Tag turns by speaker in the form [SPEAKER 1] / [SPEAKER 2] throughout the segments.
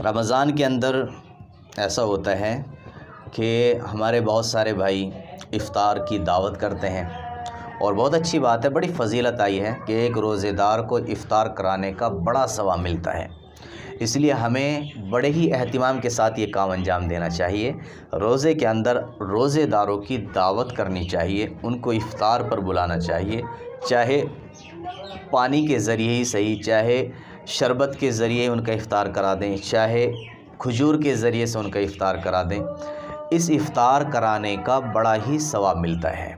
[SPEAKER 1] रमज़ान के अंदर ऐसा होता है कि हमारे बहुत सारे भाई इफ़ार की दावत करते हैं और बहुत अच्छी बात है बड़ी फजीलत आई है कि एक रोज़ेदार को इफ़ार कराने का बड़ा सवाब मिलता है इसलिए हमें बड़े ही अहतमाम के साथ ये काम अंजाम देना चाहिए रोज़े के अंदर रोज़ेदारों की दावत करनी चाहिए उनको इफ़ार पर बुलाना चाहिए चाहे पानी के ज़रिए ही सही चाहे शरबत के ज़रिए उनका इफ़ार करा दें चाहे खजूर के ज़रिए से उनका इफ़ार करा दें इस इफ़ार कराने का बड़ा ही सवाब मिलता है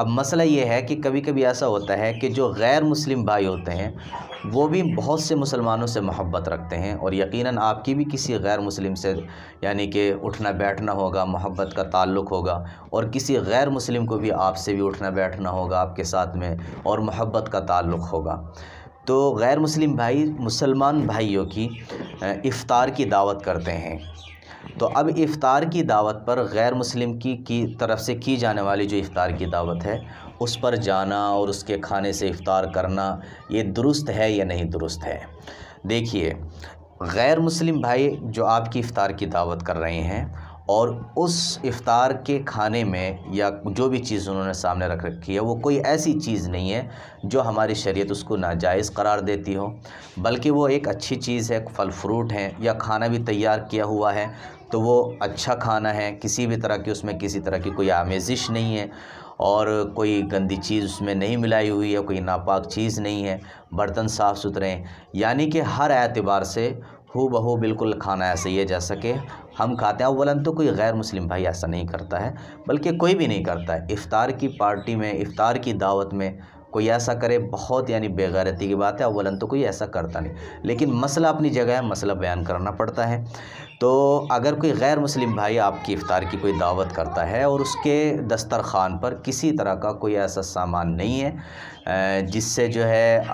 [SPEAKER 1] अब मसला ये है कि कभी कभी ऐसा होता है कि जो गैर मुस्लिम भाई होते हैं वो भी बहुत से मुसलमानों से मोहब्बत रखते हैं और यकीनन आपकी भी किसी गैर मुस्लिम से यानी कि उठना बैठना होगा मोहब्बत का ताल्लुक़ होगा और किसी गैर मुस्लिम को भी आपसे भी उठना बैठना होगा आपके साथ में और मोहब्बत का ताल्लुक़ होगा तो गैर मुस्लिम भाई मुसलमान भाइयों की इफ़ार की दावत करते हैं तो अब इफ़ार की दावत पर गैर मुस्लिम की की तरफ से की जाने वाली जो इफ़ार की दावत है उस पर जाना और उसके खाने से इफ़ार करना ये दुरुस्त है या नहीं दुरुस्त है देखिए गैर मुस्लिम भाई जो आपकी इफ़ार की दावत कर रहे हैं और उस इफ़ार के खाने में या जो भी चीज़ उन्होंने सामने रख रखी है वो कोई ऐसी चीज़ नहीं है जो हमारी शरीयत उसको नाजायज़ करार देती हो बल्कि वो एक अच्छी चीज़ है फल फ्रूट हैं या खाना भी तैयार किया हुआ है तो वो अच्छा खाना है किसी भी तरह की उसमें किसी तरह की कोई आमेजिश नहीं है और कोई गंदी चीज़ उसमें नहीं मिलाई हुई है कोई नापाक चीज़ नहीं है बर्तन साफ़ सुथरे हैं यानी कि हर एतबार से हो बहू बिल्कुल खाना ऐसे ही है जैसा कि हम खाते हैं अवलन तो कोई गैर मुस्लिम भाई ऐसा नहीं करता है बल्कि कोई भी नहीं करता है इफ़ार की पार्टी में इफ़ार की दावत में कोई ऐसा करे बहुत यानी बेगैरती की बात है अवलन तो कोई ऐसा करता नहीं लेकिन मसला अपनी जगह है मसला बयान करना पड़ता है तो अगर कोई गैर मुस्लिम भाई आपकी इफ़ार की कोई दावत करता है और उसके दस्तरखान पर किसी तरह का कोई ऐसा सामान नहीं है जिससे जो है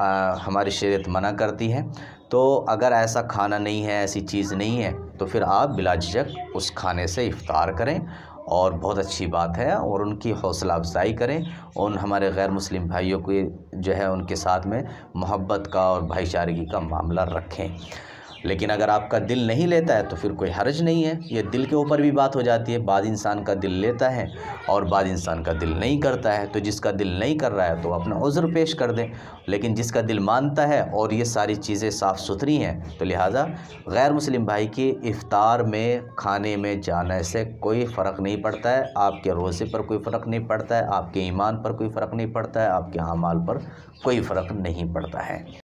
[SPEAKER 1] हमारी शरीत मना करती है तो अगर ऐसा खाना नहीं है ऐसी चीज़ नहीं है तो फिर आप बिलाझिझक उस खाने से इफ़ार करें और बहुत अच्छी बात है और उनकी हौसला अफजाई करें और हमारे गैर मुस्लिम भाइयों के जो है उनके साथ में मोहब्बत का और भाईचारगी का मामला रखें लेकिन अगर आपका दिल नहीं लेता है तो फिर कोई हर्ज नहीं है ये दिल के ऊपर भी बात हो जाती है बाद इंसान का दिल लेता है और बाद इंसान का दिल नहीं करता है तो जिसका दिल नहीं कर रहा है तो अपना उज़्र पेश कर दें लेकिन जिसका दिल मानता है और ये सारी चीज़ें साफ़ सुथरी हैं तो लिहाजा गैर मुस्लिम भाई की इफ़ार में खाने में जाने से कोई फ़र्क नहीं पड़ता है आपके रोज़े पर कोई फ़र्क नहीं पड़ता है आपके ईमान पर कोई फ़र्क नहीं पड़ता है आपके अमाल पर कोई फ़र्क नहीं पड़ता है